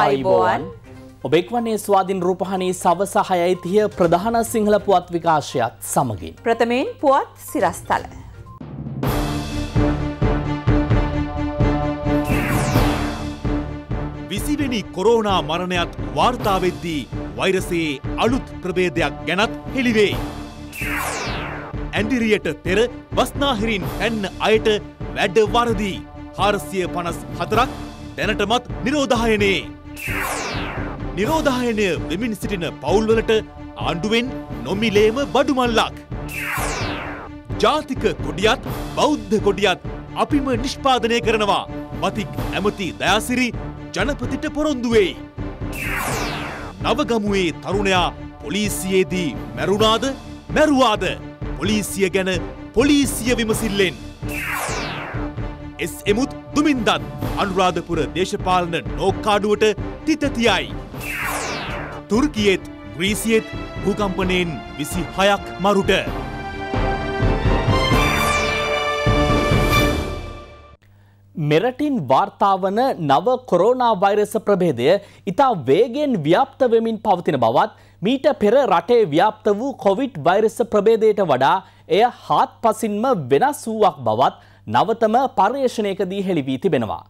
අයිබෝවන් ඔබෙක් වන්නේ ස්වාධින් රූපහණී සවස හයයිතිය ප්‍රධාන සිංහල පුවත් විකාශයත් සමගින්. ප්‍රථමයෙන් පුවත් සිරස්තල. විසිවෙනි කොරෝනා මරණයත් වාර්තාවෙද්දී වෛරසයේ අලුත් ප්‍රබේදයක් ගැනත් හෙළිවේ. ඇන්ඩිරියට පෙර බස්නාහිරින් පැන්න අයට වැඩ වරදී. හාරසිය පනස් හතරක් දැනටමත් නිරෝධායනේ. නිරෝධායනය වෙමින් සිටින පවුල්වලට ආණ්ඩුවෙන් නොමිලේම බඩුමල්ලක්. ජාතික කොඩියත් බෞද්ධ කොඩියත් අපිම නිෂ්පාදනය කරනවා මතික් ඇමති දයාසිරි ජනපතිට පොරොන්දුවෙයි. නවගමුවේ තරුණයා පොලිසියේදී මැරුණාද මැරුවාද පොලිසිය ගැන පොලිසිය විමසිල්ලෙන්. එස් එමුත් දුමින්දත් අනුරාධපුර දේශපාලන නෝක්කාඩුවට තිතතියයි. තුර්කියෙත් ග්‍රීසියෙත් භූකම්පනයෙන් විසි හයක් මරුට. මෙරටින් වාර්තාාවන නව කොරෝනා වෛරස ප්‍රභේදය ඉතා වේගෙන් ව්‍යාප්ත වෙමින් පවතින බවත් මීට පෙර රටේ ව්‍යාප්ත වූ කොවිට් වෛරස ප්‍රභේදයට වඩා එය හාත් පසින්ම වෙනස් වූවක් බවත් නවතම පර්යේෂණයකදී හෙළිවී තිබෙනවා.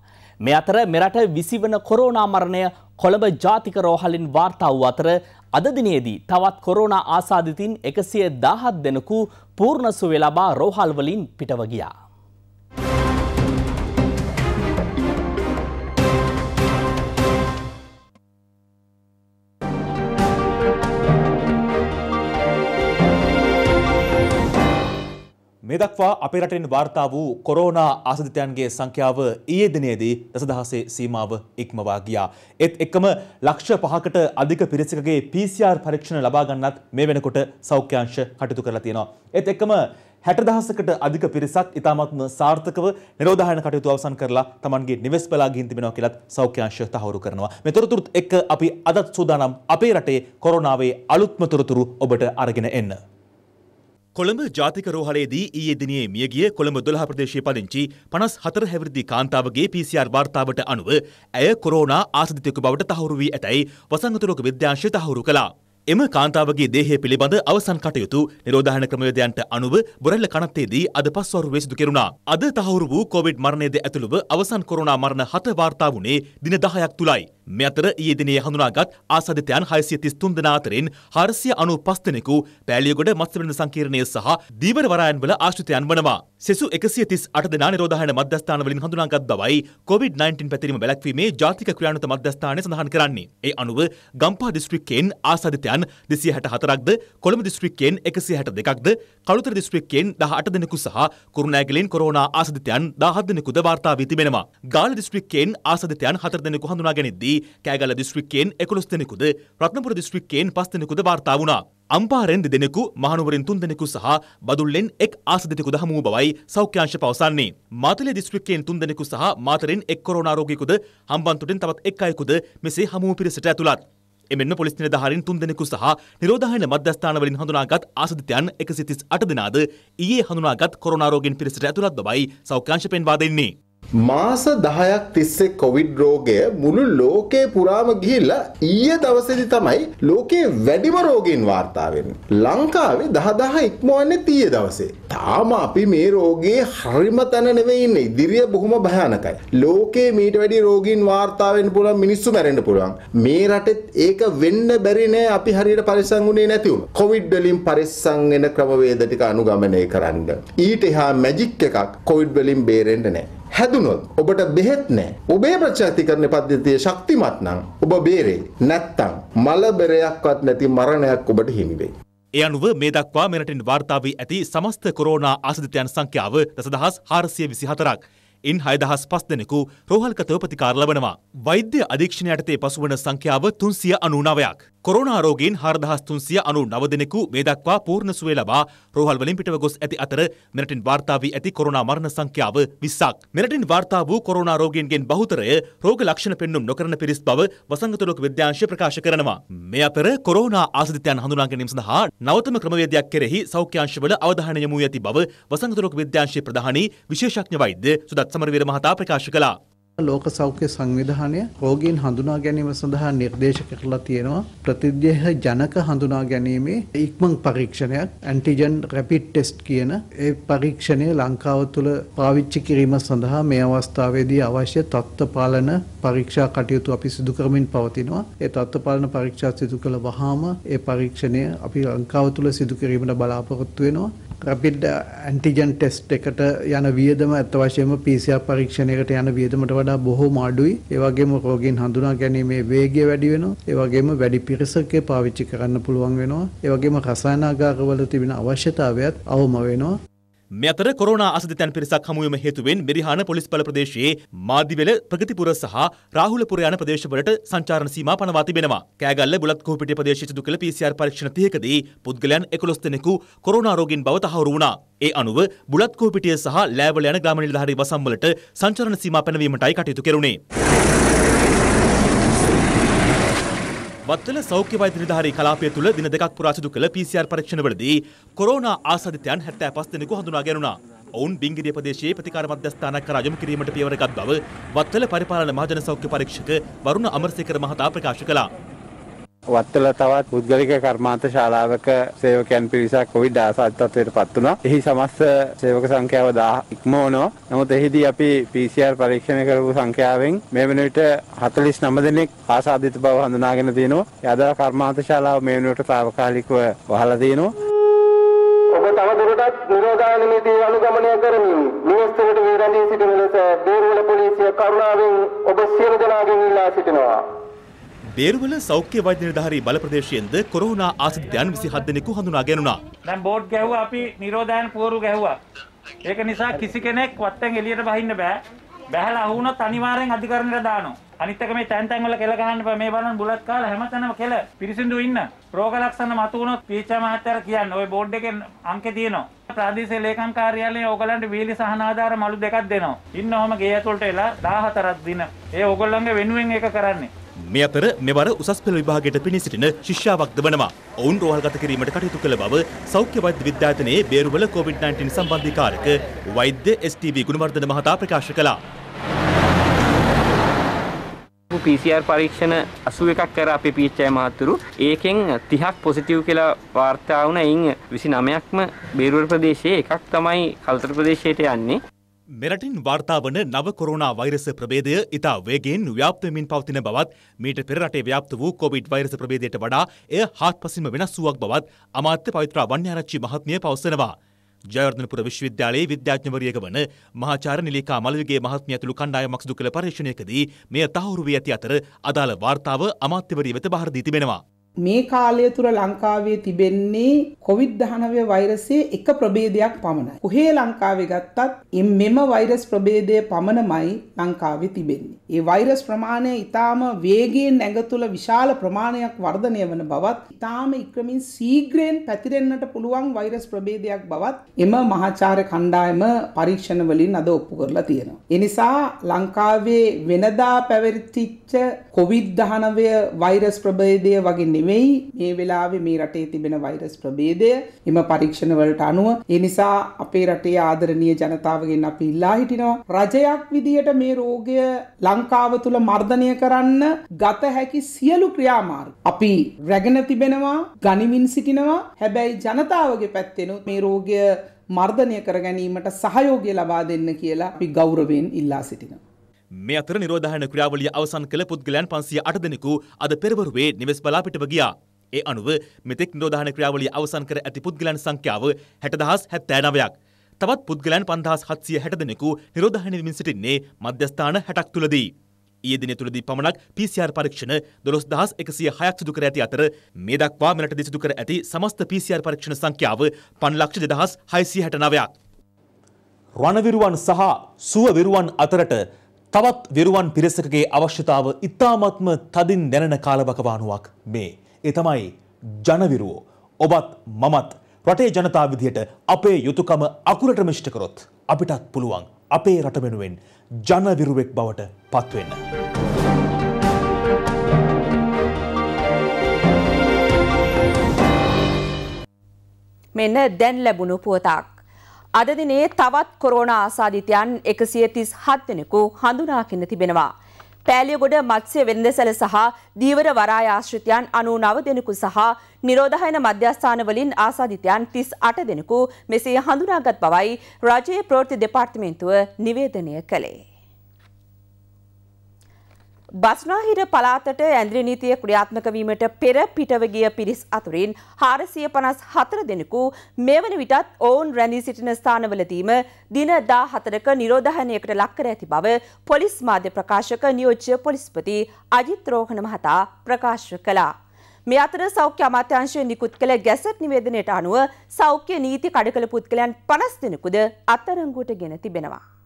මෙ අතර මෙරට විසිවන කොරෝනා මරණය කොළඹ ජාතික රෝහලින් වාර්තා වූ අතර අදදිනයේදී තවත් කොරෝනා ආසාධිතින් එකසිය දහත් දෙනකු පූර්ණසුවෙ ලබා රෝහල්වලින් පිටවගියා. මෙදක්වා අපේ රටෙන් වාර්තා වූ කොරෝනා ආසධිතයන්ගේ සංඛ්‍යාව ඊයේ දිනේදී දසදහසේ සීමාව ඉක්මවා ගියා. ඒත් එක්කම ලක්ෂ පහකට අධික පිරිසකගේ PCR පරීක්ෂණ ලබා ගන්නත් මේ වෙනකොට සෞඛ්‍ය අංශ කටයුතු කරලා තියෙනවා. ඒත් එක්කම හැට දහසකට අධික පිරිසක් ඉතාමත්ම සාර්ථකව නිරෝධායන කටයුතු අවසන් කරලා තමන්ගේ නිවෙස් පලා ගිහින් තිබෙනවා කියලත් සෞඛ්‍යාංශය තහවුරු කරනවා. මේ තොරතුරුත් එක්ක අපි අදත් සූදානම් අපේ රටේ කොරෝනාවේ අලුත්ම තොරතුරු ඔබට අරගෙන එන්න. කොළඹ ජාතික රෝහලේදී ඊයේ දිනේ මියගිය කොළඹ 12 ප්‍රදේශයේ පදිංචි 54 හැවිරිදි කාන්තාවගේ PCR වාර්තාවට අනුව ඇය කොරෝනා ආසදිතයෙකු බවට තහවුරු වී ඇතැයි වසංගත රෝග විද්‍යාංශය තහවුරු කළා. එම කාන්තාවගේ දේහය පිළිබඳ අවසන් කටයුතු නිරෝධායන ක්‍රමවේදයන්ට අනුව බොරැල්ල කනත්තේදී අද පස්වරුවේ සිදු කෙරුණා. අද තහවුරු වූ කොවිඩ් මරණයේද ඇතුළුව අවසන් කොරෝනා මරණ හත වාර්තා වුණේ දින 10ක් තුලයි. මේ අතර ඊයේ දිනේ හඳුනාගත් ආසාදිතයන් 633 දෙනා අතරින් 495 දෙනෙකු පෑලියගොඩ මත්ස්‍යබඳ සංකීර්ණයේ සහ දීවර වරායන්වල ආශ්‍රිතයන් වනවා. සෙසු 138 දෙනා නිරෝධායන මධ්‍යස්ථාන වලින් හඳුනාගත් බවයි COVID-19 පැතිරීම වැළැක්වීමේ ජාතික ක්‍රියානුත මධ්‍යස්ථානය සඳහන් කරන්නේ. ඒ අනුව ගම්පහ දිස්ත්‍රික්කයෙන් ආසාදිතයන් පුද්ගලයන් දෙසිය හැට හතරක්ද කොළඹ දිස්ත්‍රික්කයෙන් එකසිය හැට දෙකක්ද කළුතර දිස්ත්‍රික්කයෙන් දහ අට දෙනෙකු සහ කුරුණෑගලින් කොරෝනා ආසදිතයන් දහත් දෙනෙකුද වාර්තා වී තිබෙනවා. ගාල දිස්ත්‍රික්කයෙන් ආසදිතයන් හතර දෙනෙකු හඳුනා ගැනෙද්දී කෑගල දිස්ත්‍රික්කයෙන් එකොළොස් දෙනෙකුද රත්නපුර දිස්ත්‍රික්කයෙන් පස් දෙනෙකුද වාර්තා වුණා. අම්පාරෙන් දෙදෙනෙකු මහනුවරින් තුන් දෙනෙකු සහ බදුල්ලෙන් එක් ආසදිතෙකු දහමූ බවයි සෞඛ්‍යංශ පවසන්නේ. මාතලේ දිස්ත්‍රික්කයෙන් තුන් දෙනෙකු සහ මාතරෙන් එක් කොරෝනා රෝගියෙකුද හම්බන්තොටින් තවත් එක් අයෙකුද මෙසේ හමුව පිරිසට ඇතුළත්. එමෙන්ම පොලිස් නිලධාරීන් තුන්දෙනෙකු සහ නිරෝධායන මධ්‍යස්ථානවලින් හඳුනාගත් ආසදිතයන් එකසිතිස් අට දෙනාද ඊයේ හඳුනාගත් කොරෝනා රෝගීන් පිරිසට ඇතුළත් බවයි සෞඛ්‍යාංශ පෙන්වා දෙන්නේ. මාස 10ක් තිස්සේ කොවිඩ් රෝගය මුළු ලෝකේ පුරාම ගිහිල්ලා ඊයේ දවසේදී තමයි ලෝකේ වැඩිම රෝගීන් වාර්තා වෙන්නේ. ලංකාවේ 10000 ඉක්මවන්නේ ඊයේ දවසේ. තාම අපි මේ රෝගේ හරිම තැන නෙවෙයි ඉන්නේ. ඉදිරිය බොහොම භයානකයි. ලෝකේ මීට වැඩි රෝගීන් වාර්තා වෙන්න පුළුවන් මිනිස්සු මැරෙන්න පුළුවන්. මේ රටෙත් ඒක වෙන්න බැරි නෑ අපි හරියට පරිස්සම් වුණේ නැති වුණා. කොවිඩ් වලින් පරිස්සම් වෙන ක්‍රමවේද ටික අනුගමනය කරන්න. ඊට එහා මැජික් එකක් කොවිඩ් වලින් බේරෙන්න නෑ. හැදුනොත් ඔබට බෙහෙත් නෑ. ඔබේ ප්‍රචාතිකරණ පද්ධතිය ශක්තිමත් නම් ඔබ බේරේ. නැත්තම් මලබෙරයක්වත් නැති මරණයක් ඔබට හිමි වෙයි. ඒ අනුව මේ දක්වා මෙරටින් වාර්තා වී ඇති සමස්ත කොරෝනා ආසදිතයන් සංඛ්‍යාව දසදහස් හාරසිය විසි හතරක්. ඉන් හයදහස් පස් දෙනෙකු රෝහල්කතව ප්‍රතිකාර ලබනවා. වෛද්‍ය අධීක්ෂණ යටතේ පසුවන සංඛ්‍යාව තුන්සිය අනුනවයක්. කොරෝනාරෝගීන් හාරදහස් තුන්සිය අනු නව දෙනෙකු මේ දක්වා පූර්ණ සුවය ලබා රෝහල්වලින් පිටව ගොස් ඇති අතර මෙරටින් වාර්තා වී ඇති කොරෝනා මරණ සංඛ්‍යාව 20ක්. මෙරටින් වාර්තා වූ කොරෝනාරෝගීන්ගෙන් බහුතරය රෝග ලක්ෂණ පෙන්වුම් නොකරන පිරිස් බව වසංගත රෝග විද්‍යාංශය ප්‍රකාශ කරනවා. මේ අතර කොරෝනා ආසදිතයන් හඳුනා ගැනීම සඳහා නවතම ක්‍රමවේදයක් කෙරෙහි සෞඛ්‍යාංශවල අවධානය යොමු ඇති බව වසංගත රෝග විද්‍යාංශයේ ප්‍රධානී විශේෂඥ වෛද්‍ය සුදත් සමරවීර මහතා ප්‍රකාශ කළා. ලෝක සෞඛ්‍ය සංවිධානය රෝගීන් හඳුනා ගැනීම සඳහා නිර්දේශ කරලා තියෙනවා ප්‍රතිදේහ ජනක හඳුනා ගැනීමේ ඉක්මන් පරීක්ෂණයක් ඇන්ටිජන් රැපිඩ් ටෙස්ට් කියන ඒ පරීක්ෂණය ලංකාව තුළ පාවිච්චි කිරීම සඳහා මේ අවස්ථාවේදී අවශ්‍ය තත්ත්ව පාලන පරීක්ෂා කටයුතු අපි සිදු කරමින් පවතිනවා ඒ තත්ත්ව පාලන පරීක්ෂා සිදු කළ වහාම ඒ පරීක්ෂණය අපි ලංකාව තුළ සිදු කිරීමට බලාපොරොත්තු වෙනවා රැපිඩ් ඇන්ටිජන් ටෙස්ට් එකට යන වියදම අත්වශයෙන්ම PCR පරීක්ෂණයකට යන වියදමට වඩා වඩා බොහෝම අඩුයි. ඒ වගේම රෝගීන් හඳුනා ගැනීමේ වේගය වැඩි වෙනවා. ඒ වගේම වැඩි පිරිසක පාවිච්චි කරන්න පුළුවන් වෙනවා. ඒ වගේම රසායනාගාරවල තිබෙන අවශ්‍යතාවයත් අවම වෙනවා. මේ අතර කොරෝනා අසදිතැන් පිරිසක් හමුවීම හේතුවෙන් මෙරිහාන පොලිස් බල ප්‍රදේශයේ මාදිවෙල ප්‍රගතිපුර සහ රාහුලපුර යන ප්‍රදේශවලට සංචාරණ සීමා පනවා තිබෙනවා. කෑගල්ල බුලත් කෝපිටිය ප්‍රදේශයේ සිදු කළ PCR පරීක්ෂණ 30කදී පුද්ගලයන් 11 දෙනෙකු කොරෝනා රෝගීන් බව තහවුරු වුණා. ඒ අනුව බුලත් කෝපිටිය සහ ලෑවල යන ග්‍රාම නිලධාරී වසම්වලට සංචාරණ සීමා පැනවීමටයි කටයුතු කෙරුණේ. වත්වල සෞඛ්‍ය වෛද්‍ය නිලධාරී කලාපය තුළ දින දෙකක් පුරා සිදු කළ PCR පරීක්ෂණවලදී කොරෝනා ආසාදිතයන් 75 දෙනෙකු හඳුනා ගැනුණා. ඔවුන් බිංගිරිය ප්‍රදේශයේ ප්‍රතිකාර මධ්‍යස්ථානක් කරා යොමු කිරීමට පියවර ගත් බව වත්වල පරිපාලන මහජන සෞඛ්‍ය පරීක්ෂක වරුණ අමරසේකර මහතා ප්‍රකාශ කළා. වත්තල තවත් පුද්ගලික කර්මාන්ත ශාලාවක සේවකයන් පිරිසක් කොවිඩ් ආසාධිතත්වයට පත් වුණා. එහි සමස්ත සේවක සංඛ්‍යාව 1000 ඉක්මවනවා. නමුත් එහිදී අපි PCR පරීක්ෂණය කරපු සංඛ්‍යාවෙන් මේ වෙන විට 49 දෙනෙක් ආසාධිත බව හඳුනාගෙන තියෙනවා. යදා කර්මාන්ත ශාලාව මේ වෙන විට తాවකාලිකව වහලා තියෙනවා. ඔබ තවදුරටත් නිරෝධායනමේදී අනුගමනය කරමින් මිනිස්සුන්ට වේරඳී සිටින ලෙස බේරුවල පොලිසිය කරුණාවෙන් ඔබ සියලු දෙනාගෙන් ඉල්ලා සිටිනවා. බේරුවල සෞඛ්‍ය වෛද්‍ය නිලධාරී බල ප්‍රදේශයෙන්ද කොරෝනා ආසනිතයන් 27 දෙනෙකු හඳුනා ගැනුණා. දැන් බෝඩ් ගැහුවා අපි නිරෝධායන පුවරු ගැහුවා. ඒක නිසා කිසි කෙනෙක් වත්තෙන් එළියට බහින්න බෑ. බැහැලා වුණොත් අනිවාර්යෙන් අධිකරණයට දානවා. අනිත් එක මේ තැන් තැන් වල කෙල ගහන්න බෑ. මේ බලන්න බුලත් කාලා හැමතැනම කෙල. පිරිසිදු ඉන්න. රෝග ලක්ෂණ මතු වුණොත් පීචා මහත්තයා කියන්න. ওই බෝඩ් එකෙන් අංකේ තියෙනවා. ප්‍රාදේශීය ලේකම් කාර්යාලයේ ඕගලන්ට වීලි සහනාධාර මලු දෙකක් දෙනවා. ඉන්න ඔහම ගේ ඇතුළට එලා 14ක් දින. ඒ ඕගොල්ලන්ගේ වෙනුවෙන් ඒක කරන්නේ. මේ අතර මෙවර උසස් පෙළ විභාගයට පිණි සිටින ශිෂ්‍යාවක්ද වනවා. ඔවුන් රෝහල්ගත කිරීමට කටයුතු කළ බව සෞඛ්‍ය වෛද්‍ය විද්‍යායතනයේ බේරුවල COVID-19 සම්බන්ධී කාරක වෛද්‍ය STV ගුණවර්ධන මහතා ප්‍රකාශ කළා. PCR පරීක්ෂණ 81ක් කර අපේ PHI මහතුරු ඒකෙන් 30ක් පොසිටිව් කියලා වාර්තා වුණා. එයින් 29ක්ම බේරුවර ප්‍රදේශයේ එකක් තමයි කල්තර ප්‍රදේශයට යන්නේ. මෙරටින් වාර්තාාවන නව කොරුණා වෛරස ප්‍රබේදය ඉතා වේගෙන් ව්‍යාප්තමින් පවතින බවත් මීට පෙරටේ ව්‍යාප්ත වූ කොවිඩ් වෛරස ප්‍රබේදයට වඩා එය හත් පසිම වෙනස් වුවක් බවත් අමාත්‍ය පවිත්‍ර වන්‍යාරච්චි මහත්මිය පවසනවා. ජයවර්ධනපුර විශ්වවිද්‍යාලයේ විද්‍යාඥවරියක වන මහාචාර නිලිකා මලවිගේ මහත්මිය ඇතුළු කණ්ඩායමක් සිදු කළ පරීක්ෂණයකදී මෙය තහවුරු වී ඇති අතර අදාළ වාර්තාව අමාත්‍යවරිය වෙත බාර දී තිබෙනවා. මේ කාලය තුර ලංකාවේ තිබෙන්නේ කොවිD-19 වෛරසයේ එක ප්‍රභේදයක් පමණයි. කොහේ ලංකාවේ ගත්තත් මෙම වෛරස් ප්‍රභේදය පමණමයි ලංකාවේ තිබෙන්නේ. ඒ වෛරස් ප්‍රමාණය ඊටාම වේගයෙන් නැගතුල විශාල ප්‍රමාණයක් වර්ධනය වන බවත් ඊටාම ඉක්‍රමින් සීඝ්‍රයෙන් පැතිරෙන්නට පුළුවන් වෛරස් ප්‍රභේදයක් බවත් එම මහාචාර්ය කණ්ඩායම පරීක්ෂණ වලින් අද ඔප්පු කරලා තියෙනවා. ඒ නිසා ලංකාවේ වෙනදා පැවතිච්ච කොවිඩ් 19 වෛරස් ප්‍රභේදය වගේ නෙවෙයි මේ වෙලාවේ මේ රටේ තිබෙන වෛරස් ප්‍රභේදය එම පරීක්ෂණ වලට අනුව ඒ නිසා අපේ රටේ ආදරණීය ජනතාවගෙන් අපි ඉල්ලා හිටිනවා රජයක් විදියට මේ රෝගය ලංකාව තුල මර්ධනය කරන්න ගත හැකි සියලු ක්‍රියාමාර්ග අපි රැගෙන තිබෙනවා ගනිමින් සිටිනවා හැබැයි ජනතාවගේ පැත්තෙනුත් මේ රෝගය මර්ධනය කර ගැනීමට සහයෝගය ලබා දෙන්න කියලා අපි ගෞරවයෙන් ඉල්ලා සිටිනවා මේ අතර නිරෝධායන ක්‍රියාවලිය අවසන් කළ පුද්ගලයන් 508 දෙනෙකු අද පෙරවරුවේ නිවෙස් බලා පිටව ගියා. ඒ අනුව මෙතෙක් නිරෝධායන ක්‍රියාවලිය අවසන් කර ඇති පුද්ගලයන් සංඛ්‍යාව 60079ක්. තවත් පුද්ගලයන් 5760 දෙනෙකු නිරෝධායන වීමෙන් සිටින්නේ මධ්‍යස්ථාන 60ක් තුලදී. ඊයේ දින තුලදී පමණක් PCR පරීක්ෂණ 12106ක් සිදු කර ඇති අතර මේ දක්වා මෙරටදී සිදු කර ඇති සමස්ත PCR පරීක්ෂණ සංඛ්‍යාව 562669ක්. රණවිරුවන් සහ සුව විරුවන් අතරට තවත් විරුවන් පිරිසකගේ අවශ්‍යතාව ඉතාමත්ම තදින් දැනෙන කාලවකවානුවක් මේ. ඒ තමයි ජනවිරුවෝ. ඔබත් මමත් රටේ ජනතාව විදියට අපේ යුතුයකම අකුරට මිෂ්ඨ කරොත් අපිටත් පුළුවන් අපේ රට වෙනුවෙන් ජනවිරුවෙක් බවට පත්වෙන්න. මෙන්න දැන් ලැබුණු පුවතක්. අද දිනේ තවත් කොරෝනා ආසාදිතයන් 137 දෙනෙකු හඳුනාගෙන තිබෙනවා. පෑලියගොඩ මත්ස්‍ය වෙළඳසැල සහ දීවර වරාය ආශ්‍රිතයන් 99 දෙනෙකු සහ නිරෝධායන මධ්‍යස්ථාන වලින් ආසාදිතයන් 38 දෙනෙකු මෙසේ හඳුනාගත් බවයි රජයේ ප්‍රවෘත්ති දෙපාර්තමේන්තුව නිවේදනය කළේ. බස්නාහිර පලාතට ඇන්ද්‍රී නීතිය ක්‍රියාත්මක වීමට පෙර පිටව ගිය පිරිස් අතුරින් 454 දෙනෙකු මෙවන විටත් ඔවුන් රැඳී සිටින ස්ථානවලදීම දින 14ක නිරෝධායනයකට ලක් කර ඇති බව පොලිස් මාධ්‍ය ප්‍රකාශක නියෝජ්‍ය පොලිස්පති අජිත් රෝහණ මහතා ප්‍රකාශ කළා. මේ අතර සෞඛ්‍ය අමාත්‍යාංශය නිකුත් කළ ගැසට් නිවේදනයට අනුව සෞඛ්‍ය නීති කඩකල පුද්ගලයන් 50 දෙනෙකුද අත්අඩංගුවට ගෙන තිබෙනවා.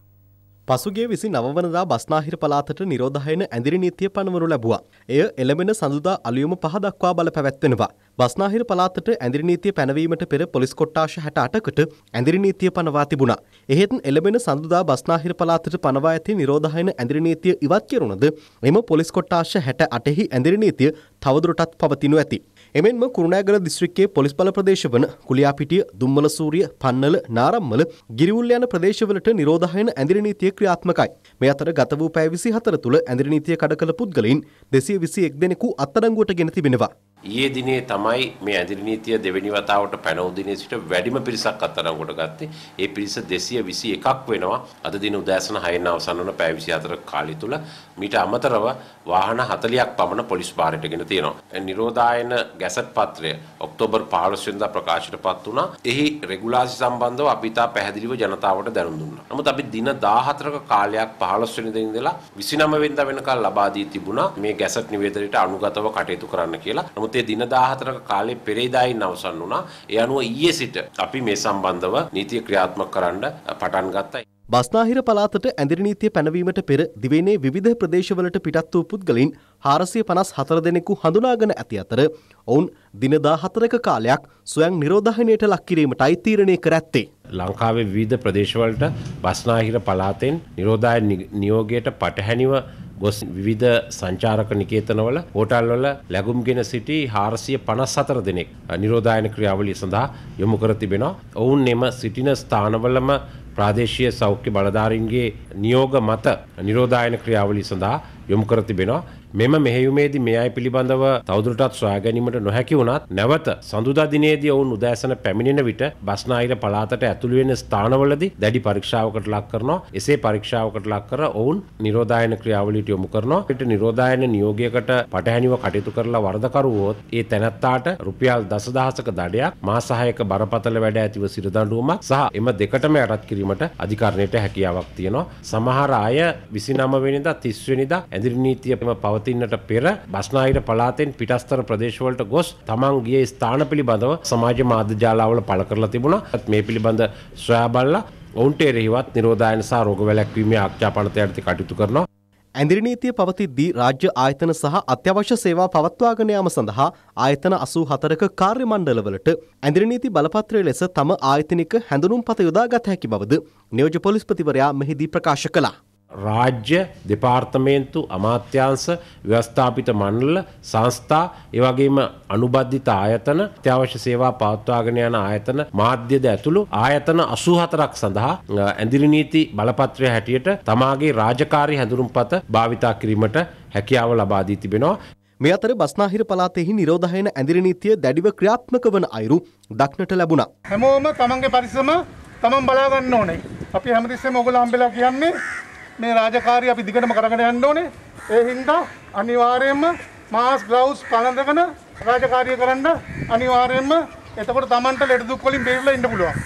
පසුගේ විසි නවනදා බස්නාහිර පලාතට නිරෝධහයන ඇදිරි නීතිය පනවරු ලැබවා. එය එළමෙන සඳුදා අලියුම පහදක්වා බල පැවැත්වෙනවා. බස්නාහිර පලාතට ඇදිරි නීතිය පැනවීමට පෙර පොලිස් කොට්ටාශ හැට අටකට ඇදිරි නීතිය පනවා තිබුණා. එහෙත් එළමෙන සඳුදා බස්නාහිර පලාතට පනවා ඇති නිරෝධහයන ඇදිරි නීතිය ඉවත් කෙරුණද එම පොලිස් කොට්ටාශ හැට අටෙහි ඇදිරි නීතිය තවදුරටත් පවතිනු ඇති. එමෙන්ම කුරුණෑගල දිස්ත්‍රික්කයේ පොලිස් බල ප්‍රදේශ වන කුලියාපිටිය, දුම්මල සූරිය, පන්නල, නාරම්මල, ගිරිවුල් යන ප්‍රදේශවලට නිරෝධායන ඇඳිරි නීතිය ක්‍රියාත්මකයි. මේ අතර ගත වූ පැය 24 තුළ ඇඳිරි නීතිය කඩ කළ පුද්ගලයින් 221 දෙනෙකු අත්අඩංගුවට ගෙන තිබෙනවා. ඊයේ දිනේ තමයි මේ ඇඳිරි නීතිය දෙවෙනි වතාවට පැනවූ දිනේ සිට වැඩිම පිරිසක් අත්අඩංගුවට ගත්තේ. ඒ පිරිස 221ක් වෙනවා. අද දින උදෑසන 6න් අවසන් වන පැය 24 කාලය තුල මීට අමතරව වාහන 40ක් පමණ පොලිස් භාරයට ගෙන තියෙනවා. නිරෝධායන ගැසට් පත්‍රය ඔක්තෝබර් 15 වෙනිදා ප්‍රකාශයට පත් වුණා. එහි රෙගුලාසි සම්බන්ධව අපි තා පැහැදිලිව ජනතාවට දැනුම් දුන්නා. නමුත් අපි දින 14ක කාලයක් 15 වෙනිදා ඉඳලා 29 වෙනිදා වෙනකල් ලබා දී තිබුණා මේ ගැසට් නිවේදනයට අනුගතව කටයුතු කරන්න කියලා. නමුත් අලුතේ දින 14ක කාලේ පෙරේදායින් අවසන් වුණා. ඒ අනුව ඊයේ සිට අපි මේ සම්බන්ධව නීතිය ක්‍රියාත්මක කරන්න පටන් ගත්තා. බස්නාහිර පළාතට ඇඳිරි නීතිය පැනවීමට පෙර දිවයිනේ විවිධ ප්‍රදේශවලට පිටත් වූ පුද්ගලයින් 454 දෙනෙකු හඳුනාගෙන ඇති අතර ඔවුන් දින 14ක කාලයක් ස්වයං නිරෝධහනයට ලක් කිරීමටයි තීරණය කර ඇත්තේ. ලංකාවේ විවිධ ප්‍රදේශවලට බස්නාහිර පළාතෙන් නිරෝධායන නියෝගයට පටහැනිව ගොස් විධ සංචාරක නිකේතනවල හෝටල්වල ලැගුම්ගෙන සිටි හාරසිය පනස් සතර දෙනෙක් නිරෝධායන ක්‍රියාවලිය සඳහා යොමු කර තිබෙනවා. ඔවුන් එම සිටින ස්ථානවලම ප්‍රාදේශීය සෞඛ්‍ය බලධාරීන්ගේ නියෝග මත නිරෝධායන ක්‍රියාවලිය සඳහා යොමු කර තිබෙනවා. මෙම මෙහෙයුමේදී මේ අය පිළිබඳව තවදුරටත් සොයාගැනීමට නොහැකි වුණත් නැවත සඳුදා දිනේදී ඔවුන් උදෑසන පැමිණෙන විට බස්නාහිර පළාතට ඇතුළු වෙන ස්ථානවලදී දැඩි පරීක්ෂාවකට ලක් කරනවා. එසේ පරීක්ෂාවකට ලක් කර ඔවුන් නිරෝධායන ක්‍රියාවලියට යොමු කරනවා. පිට නිරෝධායන නියෝගයකට පටහැනිව කටයුතු කරලා වරදකරුවොත් ඒ තැනැත්තාට රුපියල් දසදහසක දඩයක් මාසහායක බරපතල වැඩ ඇතිව සිරදඬුවමක් සහ එම දෙකටම යටත් කිරීමට අධිකරණයට හැකියාවක් තියෙනවා. සමහර අය 29 වෙනිදා 30 වෙනිදා ඇඳිරි නීතියම පවතින පවතින්නට පෙර බස්නාහිර පළාතෙන් පිටස්තර ප්‍රදේශවලට ගොස් තමන් ගිය ස්ථාන පිළිබඳව සමාජ මාධ්‍ය ජාලාවල පළ කරලා තිබුණා. මේ පිළිබඳ සොයා බලලා ඔවුන්ට එරෙහිවත් නිරෝධායන සහ රෝග වැළැක්වීමේ ආඥාපනත යටතේ කටයුතු කරනවා. ඇඳිරි නීතිය පවතිද්දී රාජ්‍ය ආයතන සහ අත්‍යවශ්‍ය සේවා පවත්වාගෙන යාම සඳහා ආයතන 84ක කාර්ය මණ්ඩලවලට ඇඳිරි නීති බලපත්‍රය ලෙස තම ආයතනික හැඳුනුම්පත යොදාගත හැකි බවද නියෝජ්‍ය පොලිස්පතිවරයා මෙහිදී ප්‍රකාශ කළා. රාජ්‍ය දෙපාර්තමේන්තු අමාත්‍යංශ ව්‍යවස්ථාපිත මණ්ඩල සංස්ථා එවැගේම අනුබද්ධිත ආයතන අත්‍යවශ්‍ය සේවා පවත්වාගෙන යන ආයතන මාධ්‍යද ඇතුළු ආයතන 84ක් සඳහා ඇඳිරි නීති බලපත්‍රය හැටියට තමාගේ රාජකාරී හැඳුනුම්පත භාවිතා කිරීමට හැකියාව ලබා දී තිබෙනවා මේ අතර බස්නාහිර පළාතෙහි නිරෝධායන ඇඳිරි නීතිය දැඩිව ක්‍රියාත්මක වන අයුරු දක්නට ලැබුණා හැමෝම තමන්ගේ පරිස්සම තමන් බලා ගන්න ඕනේ අපි හැමතිස්සෙම ඔයගොල්ලෝ හම්බෙලා කියන්නේ මේ රාජකාරිය අපි දිගටම කරගෙන යන්න ඕනේ. ඒ හින්දා අනිවාර්යයෙන්ම මාස් ග්ලව්ස් පළඳගෙන රාජකාරිය කරන්න අනිවාර්යයෙන්ම එතකොට Tamanට ලෙඩ දුක් වලින් බේරලා ඉන්න පුළුවන්.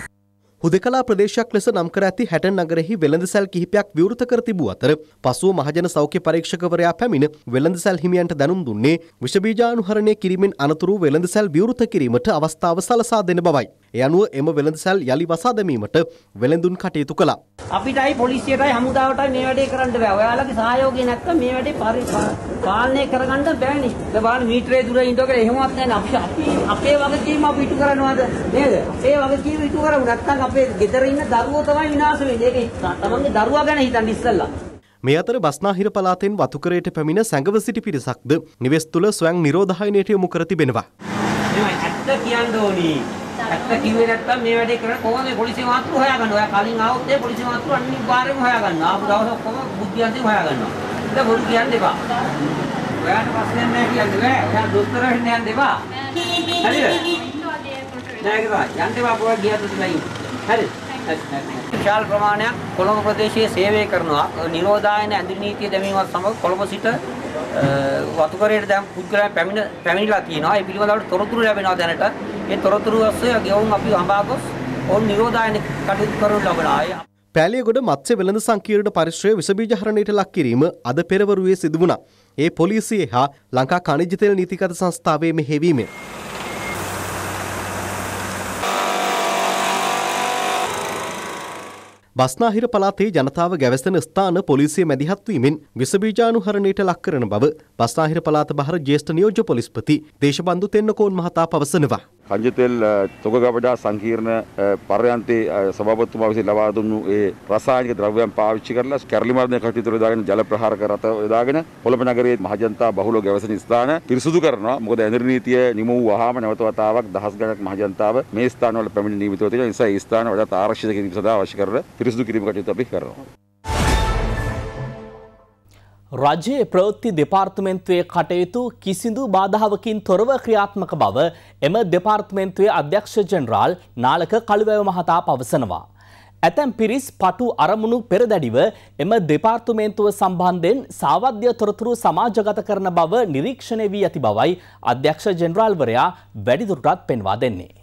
හුදකලා ප්‍රදේශයක් ලෙස නම් කර ඇති හැට නගරෙහි වෙළඳසැල් කිහිපයක් විවෘත කර තිබූ අතර පසුව මහජන සෞඛ්‍ය පරීක්ෂකවරයා පැමිණ වෙළඳසැල් හිමියන්ට දැනුම් දුන්නේ විෂබීජානුහරණය කිරීමෙන් අනතුරු වෙළඳසැල් විවෘත කිරීමට අවස්ථාව සලසා දෙන බවයි. ඒ අනුව එම වෙළඳසැල් යළි වසා දැමීමට වෙළඳුන් කටයුතු කළා. අපිටයි පොලිසියටයි හමුදාවටයි මේ වැඩේ කරන්න බෑ. ඔයාලගේ සහයෝගය නැත්නම් මේ වැඩේ පාලනය කරගන්න බෑනේ. ඒ බලන්න මීටරේ දුර ඉඳගෙන එහෙමවත් නැහැ. අපි අපි අපේ වගකීම අපි ඉටු කරනවද නේද? ඒ වගකීම ඉටු කරමු නැත්නම් අපේ ගෙදර ඉන්න දරුවෝ තමයි විනාශ වෙන්නේ. ඒක තමන්ගේ දරුවා ගැන හිතන්න ඉස්සෙල්ලා. මේ අතර බස්නාහිර පලාතෙන් වතුකරයට පැමිණ සැඟව සිටි පිරිසක්ද නිවෙස් තුළ ස්වයං නිරෝධායනයට යොමු කර තිබෙනවා. ඇත්ත කියන්න ඕනි. ඇත්ත කිව්වේ නැත්තම් මේ වැඩේ කරන කොහොමද පොලිසිය මාත්‍රු හොයාගන්න. ඔයා කලින් ආවොත් ඒ පොලිසිය මාත්‍රු අනිවාර්යයෙන්ම හොයාගන්න. ආපු දවස් ඔක්කොම බුද්ධියන්තෙන් හොයාගන්නවා. ඒක බොරු කියන්න එපා. ඔයාට ප්‍රශ්නයක් නැහැ කියන්නේ නෑ. ඔයා දොස්තර වෙන්න යන්න එපා. හරිද? නෑ ඒක තමයි. යන්න එපා පොඩ්ඩක් ගියත් තමයි. හරි. හරි. විශාල ප්‍රමාණයක් කොළඹ ප්‍රදේශයේ සේවය කරනවා නිරෝධායන ඇඳිරි නීතිය දැමීමත් සමග කොළඹ සිට වතුකරයට දැන් පුද්ගලයන් පැමිණ පැමිණලා තියෙනවා ඒ පිළිබඳව තොරතුරු ලැබෙනවා දැනට ඒ තොරතුරු ඔස්සේ ගෙවුම් අපි අඹාගොස් ඔවුන් නිරෝධායන කටයුතු කරනු ලබනවා පැලියගොඩ මත්ස්‍ය වෙළඳ සංකීර්ණ පරිශ්‍රය විසබීජ හරණයට ලක් කිරීම අද පෙරවරුවේ සිදු වුණා. ඒ පොලිසිය හා ලංකා ඛනිජ තෙල් නීතිගත සංස්ථාවේ මෙහෙවීමෙන් බස්නාහිර පළාතේ ජනතාව ගැවසෙන ස්ථාන පොලිසිය මැදිහත් වීමෙන් විසබීජානුහරණයට ලක් කරන බව බස්නාහිර පළාත බහර ජ්‍යෙෂ්ඨ නියෝජ්‍ය පොලිස්පති දේශබන්දු තෙන්නකෝන් මහතා පවසනවා. කංජතෙල් තොගගබඩා සංකීර්ණ පර්යන්තයේ සභාපතිතුමා විසින් ලබා දුන්නු ඒ රසායනික ද්‍රව්‍යයන් පාවිච්චි කරලා කැරලි මර්ධන කටයුතු යොදාගෙන ජල ප්‍රහාරක රත යොදාගෙන කොළඹ නගරයේ මහජනතා බහුලව ගැවසෙන ස්ථාන පිරිසුදු කරනවා. මොකද ඇඳුරු නීතිය නිම වූ වහාම නැවත වතාවක් දහස් ගණනක් මහජනතාව මේ ස්ථානවල පැමිණ නියමිතව තියෙන නිසා ඒ ස්ථාන වඩාත් ආරක්ෂිත කිරීම සඳහා අවශ්‍ය කරලා පිරිසුදු කිරීම කටයුතු අපි කරනවා. රජයේ ප්‍රවෘත්ති දෙපාර්තමේන්තුවේ කටයුතු කිසිදු බාධාවකින් තොරව ක්‍රියාත්මක බව එම දෙපාර්තමේන්තුවේ අධ්‍යක්ෂ ජෙනරාල් නාලක කළුවැව මහතා පවසනවා. ඇතැම් පිරිස් පටු අරමුණු පෙරදැඩිව එම දෙපාර්තමේන්තුව සම්බන්ධයෙන් සාවද්‍ය තොරතුරු සමාජගත කරන බව නිරීක්ෂණය වී ඇති බවයි අධ්‍යක්ෂ ජෙනරාල්වරයා වැඩිදුරටත් පෙන්වා දෙන්නේ.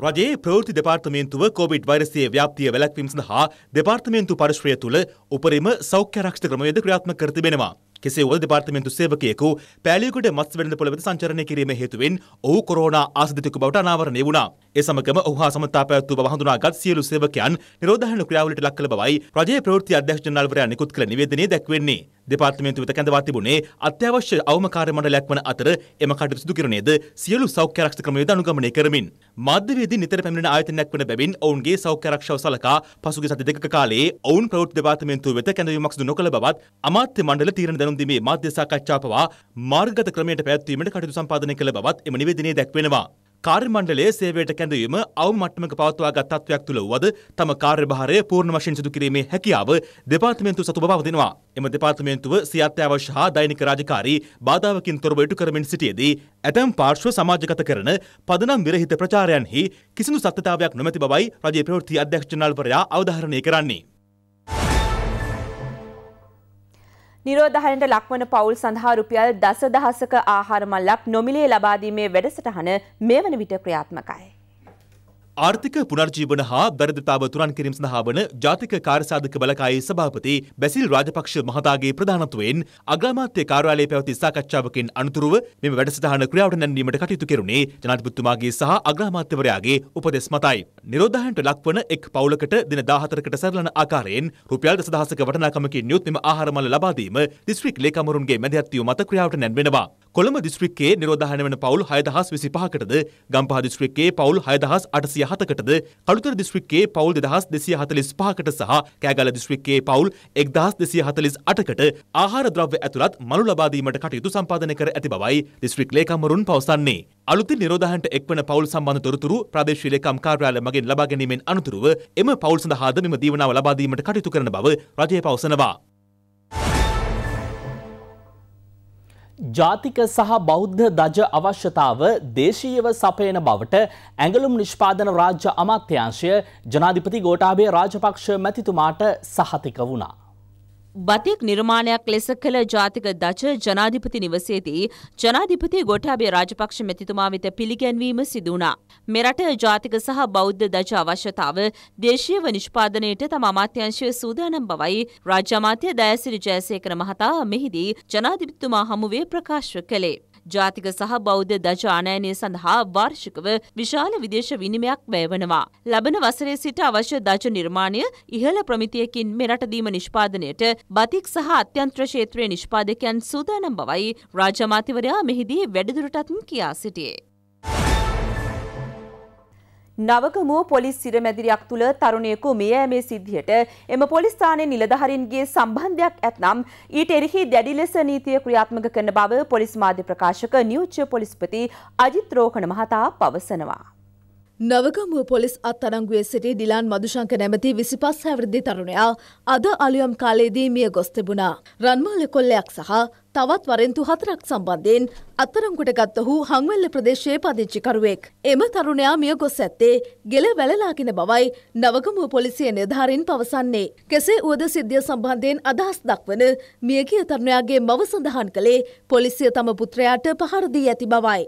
රජයේ ප්‍රවෘති දෙපාර්තමේන්තුව කොවිඩ් වෛරසයේ ව්‍යාප්තිය වැළැක්වීම සඳහා දෙපාර්තමේන්තු පරිශ්‍රය තුළ උපරිම සෞඛ්‍ය ආරක්ෂක ක්‍රමවේද ක්‍රියාත්මක කර තිබෙනවා. කෙසේ වුවද දෙපාර්තමේන්තු සේවකයෙකු පෑලියගොඩ මස් වෙළඳ පොළ වෙත සංචරණය කිරීම හේතුවෙන් ඔහු කොරෝනා ආසදිතෙකු බවට අනාවරණය වුණා. ඒ සමගම ඔහු හා සමතා පැවැත්වූ බව හඳුනාගත් සියලු සේවකයන් නිරෝධායන ක්‍රියාවලට ලක් කළ බවයි රජයේ ප්‍රවෘත්ති අධ්‍යක්ෂ ජනරාල්වරයා නිකුත් කළ නිවේදනයේ දැක්වෙන්නේ. දෙපාර්තමේන්තුව වෙත කැඳවා තිබුණේ අත්‍යවශ්‍ය අවම කාර්ය මණ්ඩලයක් වන අතර එම කටයුතු සිදු කිරීමේද සියලු සෞඛ්‍ය ආරක්ෂක ක්‍රමවේද අනුගමනය කරමින් මාධ්‍යවේදී නිතර පැමිණෙන ආයතනයක් වන බැවින් ඔවුන්ගේ සෞඛ්‍ය ආරක්ෂාව සලකා පසුගිය සති දෙකක කාලයේ ඔවුන් ප්‍රවෘත්ති දෙපාර්තමේන්තුව වෙත කැඳවීමක් සිදු නොකළ බවත් අමාත්‍ය මණ්ඩල තීරණ දැනුම් දීමේ මාධ්‍ය සාකච්ඡා පවා මාර්ගගත ක්‍රමයට පැවැත්වීමට කටයුතු සම්පාදනය කළ බවත් එම නිවේදනයේ දැක්වෙනවා. කාර්මණ්ඩලයේ සේවයට කැඳවීම අවම මට්ටමක පවත්වා ගත් තත්ත්වයක් තුළ වුවද තම කාර්යභාරය පූර්ණ වශයෙන් සිදු කිරීමේ හැකියාව දෙපාර්තමේන්තුව සතු පවතිනවා. එම දෙපාර්තමේන්තුව සිය අත්‍යවශ්‍ය හා දෛනික රාජකාරී බාධාවකින් තොරව ඉටු කරමින් සිටියේදී ඇතැම් පාර්ශ්ව සමාජගත කරන පදනම් විරහිත ප්‍රචාරයන්හි කිසිදු සත්‍යතාවයක් නොමැති බවයි රජයේ ප්‍රවෘත්ති අධ්‍යක්ෂණාල්වරයා අවධාරණය කරන්නේ. නිරෝධහනට ලක්වන පවුල් සඳහා රුපියල් දස දහසක ආහාර මල්ලක් නොමිලේ ලබාදීමේ වැඩසටහන මේ වන විට ක්‍රියාත්මකයි. ආර්ථික පුනර්ජීවන හා බැරදතාව තුරන් කිරීම සඳහා වන ජාතික කාර්යසාධක බලකායේ සභාපති බැසිල් රාජපක්ෂ මහතාගේ ප්‍රධානත්වයෙන් අග්‍රාමාත්‍ය කාර්යාලයේ පැවති සාකච්ඡාවකින් අනතුරුව මෙම වැඩසටහන ක්‍රියාවට නැන්වීමට කටයුතු කෙරුණේ ජනාධිපතිතුමාගේ සහ අග්‍රාමාත්‍යවරයාගේ උපදෙස් මතයි. නිරෝධායනට ලක්වන එක් පවුලකට දින 14කට සැරලන ආකාරයෙන් රුපියල් දසදහසක වටිනාකමකින් යුත් මෙම ආහාර මල ලබා දීම දිස්ත්‍රික් ලේකම්වරුන්ගේ මැදිහත්වීම මත ක්‍රියාවට නැන්වෙනවා. කොළඹ දිස්ත්‍රික්කයේ නිරෝධායන වන පවුල් 6025කටද, ගම්පහ දිස්ත්‍රික්කයේ පවුල් 6708කටද, කළුතර දිස්ත්‍රික්කයේ පවුල් 2245කට සහ කෑගල දිස්ත්‍රික්කයේ පවුල් 1248කට ආහාර ද්‍රව්‍ය ඇතුළත් මනු ලබා දීමට කටයුතු සම්පාදනය කර ඇති බවයි දිස්ත්‍රික් ලේකම්වරුන් පවසන්නේ. අලුතින් නිරෝධායනට එක්වන පවුල් සම්බන්ධ තොරතුරු ප්‍රාදේශීය ලේකම් කාර්යාලය මගින් ලබා ගැනීමෙන් අනුතුරුව එම පවුල් සඳහාද මෙම දීවනාව ලබා දීමට කටයුතු කරන බව රජය පවසනවා. ජාතික සහ බෞද්ධ දජ අවශ්‍යතාව දේශීයව සපයන බවට ඇඟලුම් නිෂ්පාදන රාජ්‍ය අමාත්‍යංශය ජනාධිපති ගෝටාබේ රාජපක්ෂ මැතිතුමාට සහතික වුණා. බතෙක් නිර්මාණයක් ලෙස කළ ජාතික දච ජනාධිපති නිවසේදී ජනාධිපති ගොටාබේ රාජපක්ෂ මෙතිතුමා වෙත පිළිගැන්වීම සිදුවුණා. මෙරට ජාතික සහ බෞද්ධ දජ අවශ්‍යතාව දේශීයව නිෂ්පාදනයට තම අමාත්‍යංශය සූදානම් බවයි රාජ්‍ය අමාත්‍ය දයසිරි ජයසේකර මහතා මෙහිදී ජනාධිපතිතුමා හමුවේ ප්‍රකාශ කළේ. ජාතික සහ බෞද්ධ දජ ආනයනය සඳහා වාර්ෂිකව විශාල විදේශ විනිමයක් වැයවනවා. ලබන වසරේ සිට අවශ්‍ය දජ නිර්මාණය ඉහළ ප්‍රමිතියකින් මෙරටදීම නිෂ්පාදනයට බතික් සහ අත්‍යන්ත්‍ර ක්ෂේත්‍රයේ නිෂ්පාදකයන් සූදානම් බවයි රාජමාතිවරයා මෙහිදී වැඩිදුරටත් කියා සිටියේ. නවකමුව පොලිස් සිරමැදිරියක් තුළ තරුණයෙකු මිය යෑමේ සිද්ධියට එම පොලිස් ස්ථානයේ නිලධාරීන්ගේ සම්බන්ධයක් ඇතනම් ඊට එරෙහි දැඩි ලෙස නීතිය ක්‍රියාත්මක කරන බව පොලිස් මාධ්‍ය ප්‍රකාශක නියෝජ්‍ය පොලිස්පති අජිත් රෝහණ මහතා පවසනවා. නවගමුව පොලිස් අත්තරංගුවේ සිටි ඩිලාන් මදුශංක නැමති විසිපස් හැවිරිදි තරුණයා අද අලුයම් කාලයේදී මිය ගොස් තිබුණා. රන්මාල කොල්ලයක් සහ තවත් වරෙන්තු හතරක් සම්බන්ධයෙන් අත්තරංගුට ගත් ඔහු හංවැල්ල ප්‍රදේශයේ පදිංචිකරුවෙක්. එම තරුණයා මිය ගොස් ඇත්තේ ගෙල වැළලාගෙන බවයි නවගමුව පොලිසිය නිලධාරීන් පවසන්නේ. කෙසේ වුවද සිද්ධිය සම්බන්ධයෙන් අදහස් දක්වන මියගිය තරුණයාගේ මව සඳහන් කළේ පොලිසිය තම පුත්‍රයාට පහර දී ඇති බවයි.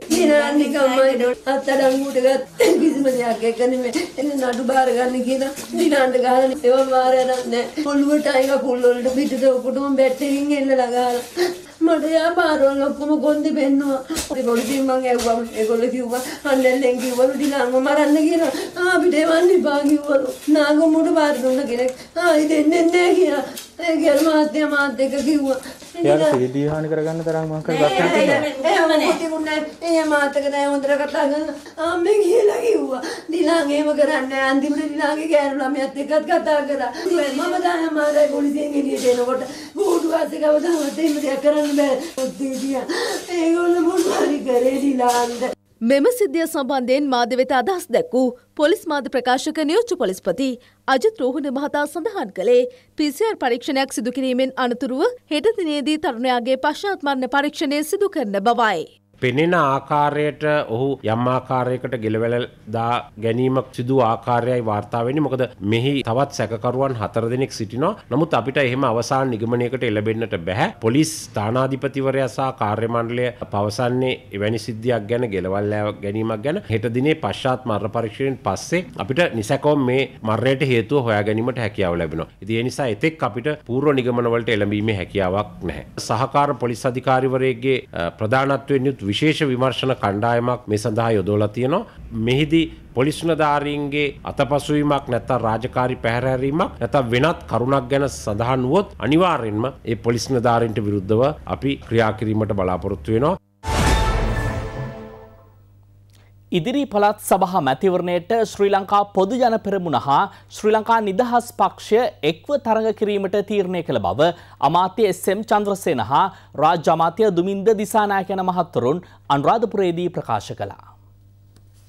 අත්තරංගුට ගත් කිසිම දෙයක් එක නෙමෙයි. එන්නේ නඩු බාර ගන්න කියලා දිනාන්න ගහන ඒවා මාරයක් නැහැ. පොළුවට අයියා කුල්ලවලට පිටට ඔකටම බැට් එකකින් එන්න ලගාලා මට යා බාරවල් ඔක්කොම කොන්දි පෙන්නවා. ඒගොල්ලෝ ඉතින් මං ඇහුවා ඒගොල්ලෝ කිව්වා අන්නල්ලෙන් කිව්වලු ඩිලාංග මරන්න කියලා. ආ අපිට එවන්න එපා කිව්වලු. නාගමුඩ බාර දුන්න කෙනෙක්. ආයි දෙන්නේ නැහැ කියලා. ඒ ගැල් මාත්‍යා මාත් එක කිව්වා. එයාට සිරිදී හානි කරගන්න තරම් මම කර ගන්න එහෙම මාතක නෑ හොඳට කතා කරලා අම්මේ කියලා කිව්වා දිලාන් එහෙම කරන්නේ අන්තිමට දිලාගේ ගෑනු ළමයාත් එක්කත් කතා කරා මම දැන් මාරයි පොලිසියෙන් එළියට එනකොට බෝඩු වාසේ කවදාවත් එහෙම දෙයක් කරන්න බෑ ඔද්දේ දියා ඒගොල්ලෝ මොනවාරි කරේ දිලාන්ට මෙම සිද්ධිය සම්බන්ධයෙන් මා දෙවෙත අදහස් දැක් වූ පොලිස් මාධ්‍ය ප්‍රකාශක නියෝජ්‍ය පොලිස්පති අජිත් රෝහණ මහතා සඳහන් කළේ PCR පරීක්ෂණයක් සිදු කිරීමෙන් අනතුරුව හෙට දිනේදී තරුණයාගේ පශ්චාත් මරණ පරීක්ෂණය සිදු කරන බවයි. පෙනෙන ආකාරයට ඔහු යම් ආකාරයකට ගෙලවැල දා ගැනීමක් සිදු ආකාරයයි වාර්තා වෙන්නේ. මොකද මෙහි තවත් සැකකරුවන් හතර දෙනෙක් සිටිනවා. නමුත් අපිට එහෙම අවසාන නිගමනයකට එළඹෙන්නට බෑ. පොලිස් ස්ථානාධිපතිවරයා සහ කාර්ය මණ්ඩලය පවසන්නේ එවැනි සිද්ධියක් ගැන ගෙලවල් ගැනීමක් ගැන හෙට දිනේ පශ්චාත් මර පරීක්ෂණයෙන් පස්සේ අපිට නිසැකව මේ මරණයට හේතුව හොයා ගැනීමට හැකියාව ලැබෙනවා. ඉතින් ඒ නිසා එතෙක් අපිට පූර්ව නිගමනවලට එළඹීමේ හැකියාවක් නැහැ. සහකාර පොලිස් අධිකාරිවරයෙක්ගේ ප්‍රධානත්වයෙන් යුත් විශේෂ විමර්ශන කණ්ඩායමක් මේ සඳහා යොදෝලා තියෙනවා. මෙහිදී පොලිස් නිලධාරීන්ගේ අතපසුවීමක් නැත්නම් රාජකාරී පැහැරහැරීමක් නැත්නම් වෙනත් කරුණක් ගැන සඳහන් වුවොත් අනිවාර්යෙන්ම ඒ පොලිස් නිලධාරීන්ට විරුද්ධව අපි ක්‍රියා කිරීමට බලාපොරොත්තු වෙනවා. ඉදිරි පළත් සභහ මැතිවරණයට ශ්‍රී ලංකා පොදු ජන පෙරමුණ හා ශ්‍රී ලංකා නිදහස් පක්ෂය එක්ව තරඟ කිරීමට තීරණය කළ බව අමාත්‍ය එස්ම් චන්ද්‍රසේන හා රාජ්‍යමාත්‍ය දුමින්ද දිසානායකැන මහත්තරුන් අනුරාධපුරේදී ප්‍රකාශ කලා.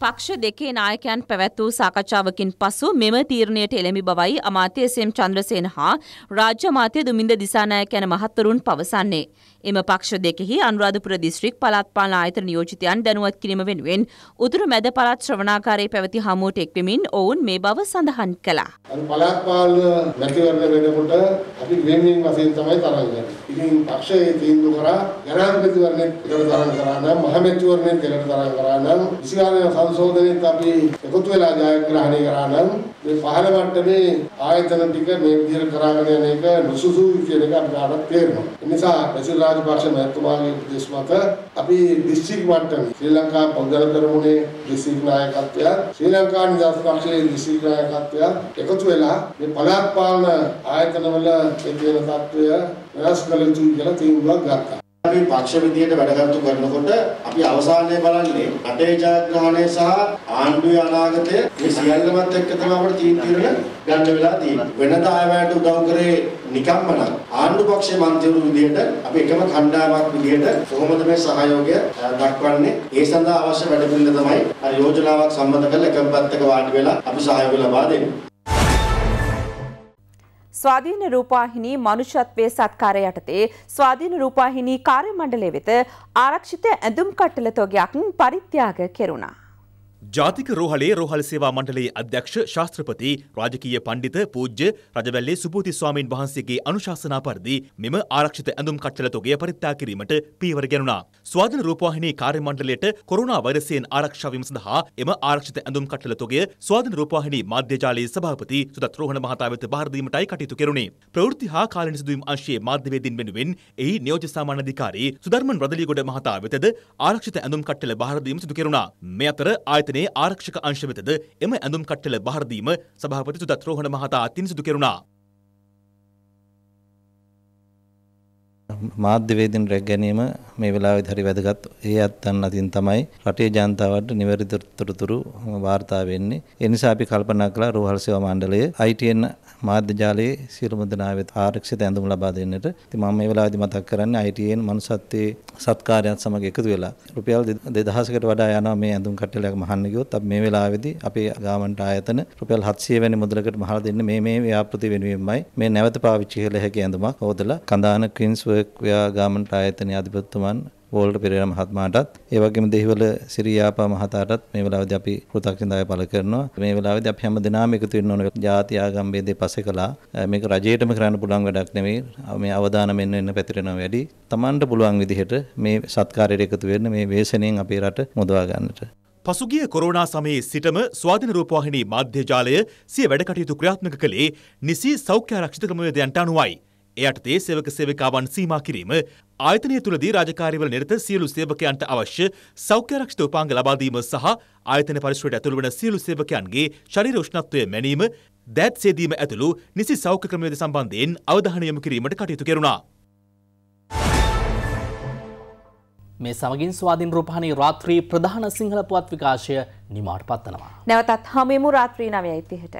පක්ෂ දෙකේ නායකයන් පැවැත් වූ සාකච්ඡාවකින් පසු මෙම තීරණයට එළඹි බවයි අමාත්‍ය එස්.එම්. චන්ද්‍රසේන හා රාජ්‍ය අමාත්‍ය දුමින්ද දිසානායක යන මහත්වරුන් පවසන්නේ. එම පක්ෂ දෙකෙහි අනුරාධපුර දිස්ත්‍රික් පළාත් පාලන ආයතන නියෝජිතයන් දැනුවත් කිරීම වෙනුවෙන් උතුරු මැද පළාත් ශ්‍රවණාකාරයේ පැවති හමුවට එක්වෙමින් ඔවුන් මේ බව සඳහන් කළා. පළාත් පාලන මැතිවරණ වෙනකොට අපි වෙනින් වශයෙන් තමයි තරඟ ගන්නේ. ඉතින් පක්ෂයේ තීන්දුව කරා ජනාධිපතිවරණයට තරඟ කරා නම් මහ මැතිවරණයට තරඟ කරා නම් විසිකාලේ සංශෝධනෙත් අපි එකතු වෙලා ජයග්‍රහණය කරා නම් මේ පහළ මට්ටමේ ආයතන ටික මේ විදිහට කරාගෙන යන එක නුසුසුයි කියන එක අපිට අරන් තේරෙනවා. ඒ නිසා රසිල් රාජපක්ෂ මහතුමාගේ උපදෙස් මත අපි දිස්ත්‍රික් මට්ටමේ ශ්‍රී ලංකා පොදල කරමුනේ දිස්ත්‍රික් නායකත්වය ශ්‍රී ලංකා නිදහස් පක්ෂයේ දිස්ත්‍රික් නායකත්වය එකතු වෙලා මේ පළාත් පාලන ආයතනවල ඒ කියන තත්ත්වය වෙනස් කළ යුතුයි කියලා තීන්දුවක් ගත්තා. අපි පක්ෂ විදියට වැඩගත්තු කරනකොට අපි අවසානයේ බලන්නේ රටේ ජයග්‍රහණය සහ ආණ්ඩුවේ අනාගතය මේ සියල්ලමත් එක්ක තමයි අපිට තීන්දුවන ගන්න වෙලා තියෙන්නේ. වෙනදා ආයවැයට උදව් කරේ නිකම්ම නම් ආණ්ඩු පක්ෂයේ මන්ත්‍රීවරු විදියට අපි එකම කණ්ඩායමක් විදියට කොහොමද මේ සහයෝගය දක්වන්නේ? ඒ සඳහා අවශ්‍ය වැඩ පිළිවෙල තමයි අර යෝජනාවක් සම්බන්ධ කරලා එකපැත්තක වාඩි වෙලා අපි සහයෝගය ලබා දෙන්නේ. ස්වාධීන රූපාහිනී මනුෂ්‍යත්වයේ සත්කාර යටතේ ස්වාධීන රූපාහිනී කාර්ය මණ්ඩලය වෙත ආරක්ෂිත ඇඳුම් කට්ටල තොගයක් පරිත්‍යාග කෙරුණා. ජාතික රෝහලේ රෝහල් සේවා මණ්ඩලයේ අධ්‍යක්ෂ ශාස්ත්‍රපති රාජකීය පණ්ඩිත පූජ්‍ය රජවැල්ලේ සුභූති ස්වාමීන් වහන්සේගේ අනුශාසනා පරිදි මෙම ආරක්ෂිත ඇඳුම් කට්ටල තොගය පරිත්‍යාග කිරීමට පියවර ගැනුණා. ස්වාධීන රූපවාහිනී කාර්ය මණ්ඩලයට කොරෝනා වෛරසයෙන් ආරක්ෂා වීම සඳහා එම ආරක්ෂිත ඇඳුම් කට්ටල තොගය ස්වාධීන රූපවාහිනී මාධ්‍ය ජාලයේ සභාපති සුදත් රෝහණ මහතා වෙත බාර දීමටයි කටයුතු කෙරුණේ. ප්‍රවෘත්ති හා කාලීන සිදුවීම් අංශයේ මාධ්‍යවේදීන් වෙනුවෙන් එහි නියෝජ්‍ය සාමාන්‍ය අධිකාරී සුධර්මන් රදලිගොඩ මහතා වෙතද ආරක්ෂිත ඇඳුම් කට්ටල බාර දීම සිදු කෙරුණා. මේ අතර ආයතනයේ ආරක්ෂක අංශ වෙතද එම ඇඳුම් කට්ටල බාර දීම සභාපති සුදත් රෝහණ මහතා අතින් සිදු කෙරුණා. මාධ්‍ය වේදින් රැක ගැනීම මේ වෙලාවේදී හරි වැදගත්. ඒ අත්තන් අතින් තමයි රටේ ජනතාවට නිවැරදි තොරතුරු වාර්තා වෙන්නේ. ඒ නිසා අපි කල්පනා කළා රෝහල් සේවා මණ්ඩලය ITN මාධ්‍ය ජාලයේ සියලුම දෙනා වෙත ආරක්ෂිත ඇඳුම් ලබා දෙන්නට. ඉතින් මම මේ වෙලාවේදී මතක් කරන්නේ ITN මනුසත්ත්වයේ සත්කාරයත් සමග එකතු වෙලා රුපියල් 2000කට වඩා යනවා මේ ඇඳුම් කට්ටලයක් මහන්න ගියොත් අපි මේ වෙලාවේදී අපේ ගාමන්ට ආයතන රුපියල් 700 වැනි මුදලකට මහලා දෙන්නේ මේ මේ ව්‍යාපෘති වෙනුවෙන්මයි. මේ නැවත පාවිච්චි කළ හැකි ඇඳුමක් හොදලා කඳාන ක්වින්ස් වර්ක් ව්‍යාගාමන්ට ආයතන අධිපතිතුමන් වෝල්ට පෙරේර මහත්මයාටත් ඒ වගේම දෙහිවල සිරියාපා මහතාටත් මේ වෙලාවේදී අපි කෘතඥතාවය පළ කරනවා මේ වෙලාවේදී අපි හැම දිනම එකතු වෙන්න ඕන ජාති ආගම් ભેදේ පස්සේ කළා මේක රජයටම කරන්න පුළුවන් වැඩක් නෙමෙයි මේ අවදානම එන්න එන්න පැතිරෙනවා වැඩි Tamanට පුළුවන් විදිහට මේ සත්කාරයට එකතු වෙන්න මේ වේසණයෙන් අපේ රට මුදවා ගන්නට පසුගිය කොරෝනා සමයේ සිටම ස්වාධීන රූපවාහිනී මාධ්‍ය ජාලය සිය වැඩ කටයුතු ක්‍රියාත්මක කළේ නිසි සෞඛ්‍ය ආරක්ෂිත ක්‍රමවේදයන්ට අනුවයි. එයටතේ සෙවක සෙවිකාවන් සීමා කිරීම ආයතනය තුළදී රාජකාරිවල නිරත සියලු සේවකයන්ට අවශ්‍ය සෞඛ්‍යරක්ෂිත උපාංග ලබාදීම සහ ආයතන පරිශ්‍රයට ඇතුළුවන සියලු සේවකයන්ගේ ශරීර උෂ්ණත්වය මැනීම දැත් සේදීම ඇතුළු නිසි සෞඛ්‍ය ක්‍රමවේද සම්බන්ධයෙන් අවධානය යොමු කිරීමට කටයුතු කෙරුණා. මේ සමගින් ස්වාධීන් රූපහණී රාත්‍රී ප්‍රධාන සිංහල පුවත් විකාශය නිමාට පත්වනවා. නැවතත් හමෙමු රාත්‍රී 9:30ට.